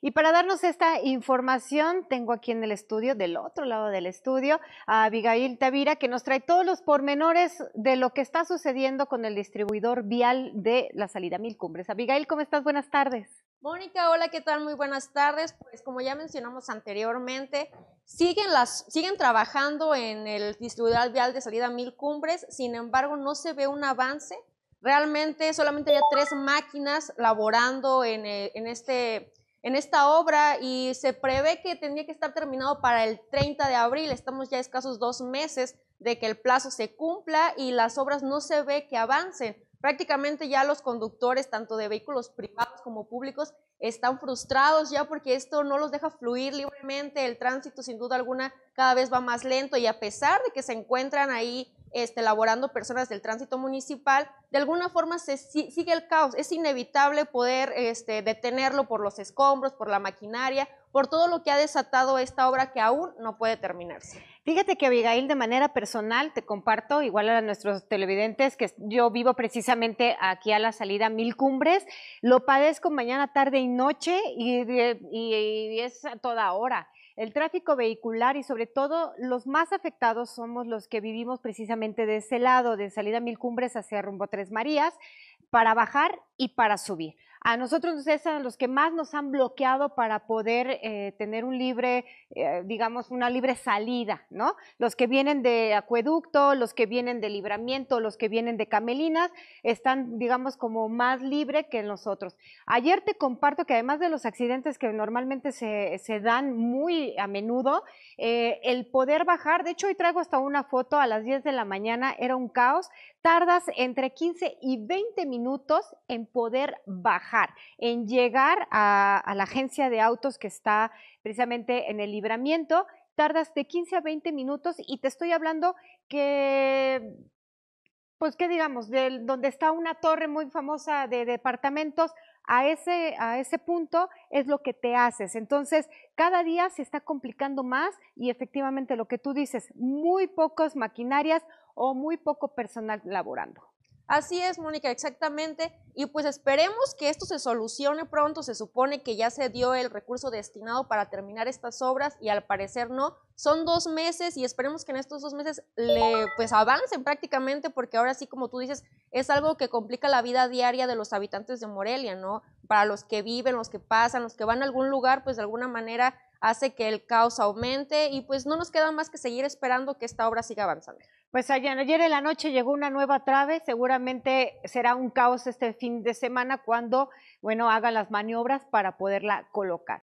Y para darnos esta información, tengo aquí en el estudio, del otro lado del estudio, a Abigail Tavira, que nos trae todos los pormenores de lo que está sucediendo con el distribuidor vial de la salida Mil Cumbres. Abigail, ¿cómo estás? Buenas tardes. Mónica, hola, ¿qué tal? Muy buenas tardes. Pues como ya mencionamos anteriormente, siguen, las, siguen trabajando en el distribuidor vial de salida Mil Cumbres, sin embargo no se ve un avance. Realmente solamente hay tres máquinas laborando en este en esta obra y se prevé que tendría que estar terminado para el 30 de abril. Estamos ya escasos dos meses de que el plazo se cumpla y las obras no se ve que avancen. Prácticamente ya los conductores, tanto de vehículos privados como públicos, están frustrados ya porque esto no los deja fluir libremente. El tránsito, sin duda alguna, cada vez va más lento y a pesar de que se encuentran ahí este, elaborando personas del tránsito municipal, de alguna forma se sigue el caos. Es inevitable poder este, detenerlo por los escombros, por la maquinaria, por todo lo que ha desatado esta obra que aún no puede terminarse. Fíjate que Abigail, de manera personal, te comparto, igual a nuestros televidentes, que yo vivo precisamente aquí a la salida Mil Cumbres, lo padezco mañana, tarde y noche y, y, y es a toda hora el tráfico vehicular y sobre todo los más afectados somos los que vivimos precisamente de ese lado, de salida Mil Cumbres hacia rumbo Tres Marías, para bajar y para subir. A nosotros es a los que más nos han bloqueado para poder eh, tener un libre, eh, digamos, una libre salida, ¿no? Los que vienen de acueducto, los que vienen de libramiento, los que vienen de camelinas, están, digamos, como más libre que nosotros. Ayer te comparto que además de los accidentes que normalmente se, dan muy a menudo, eh, el poder bajar, de hecho hoy traigo hasta una foto a las 10 de la mañana, era un caos, tardas entre 15 y 20 minutos en poder bajar en llegar a, la agencia de autos que está precisamente en el libramiento, tardas de 15 a 20 minutos y te estoy hablando que pues que digamos, de donde está una torre muy famosa de departamentos, a ese, a ese punto es lo que te haces. Entonces, cada día se está complicando más y efectivamente lo que tú dices, muy pocas maquinarias o muy poco personal laborando. Así es, Mónica, exactamente. Y pues esperemos que esto se solucione pronto. Se supone que ya se dio el recurso destinado para terminar estas obras y al parecer no. Son dos meses y esperemos que en estos dos meses le, pues avancen prácticamente porque ahora sí, como tú dices, es algo que complica la vida diaria de los habitantes de Morelia, ¿no? Para los que viven, los que pasan, los que van a algún lugar, pues de alguna manera hace que el caos aumente y pues no nos queda más que seguir esperando que esta obra siga avanzando. Pues ayer, ayer en la noche llegó una nueva trave, seguramente será un caos este fin de semana cuando, bueno, hagan las maniobras para poderla colocar.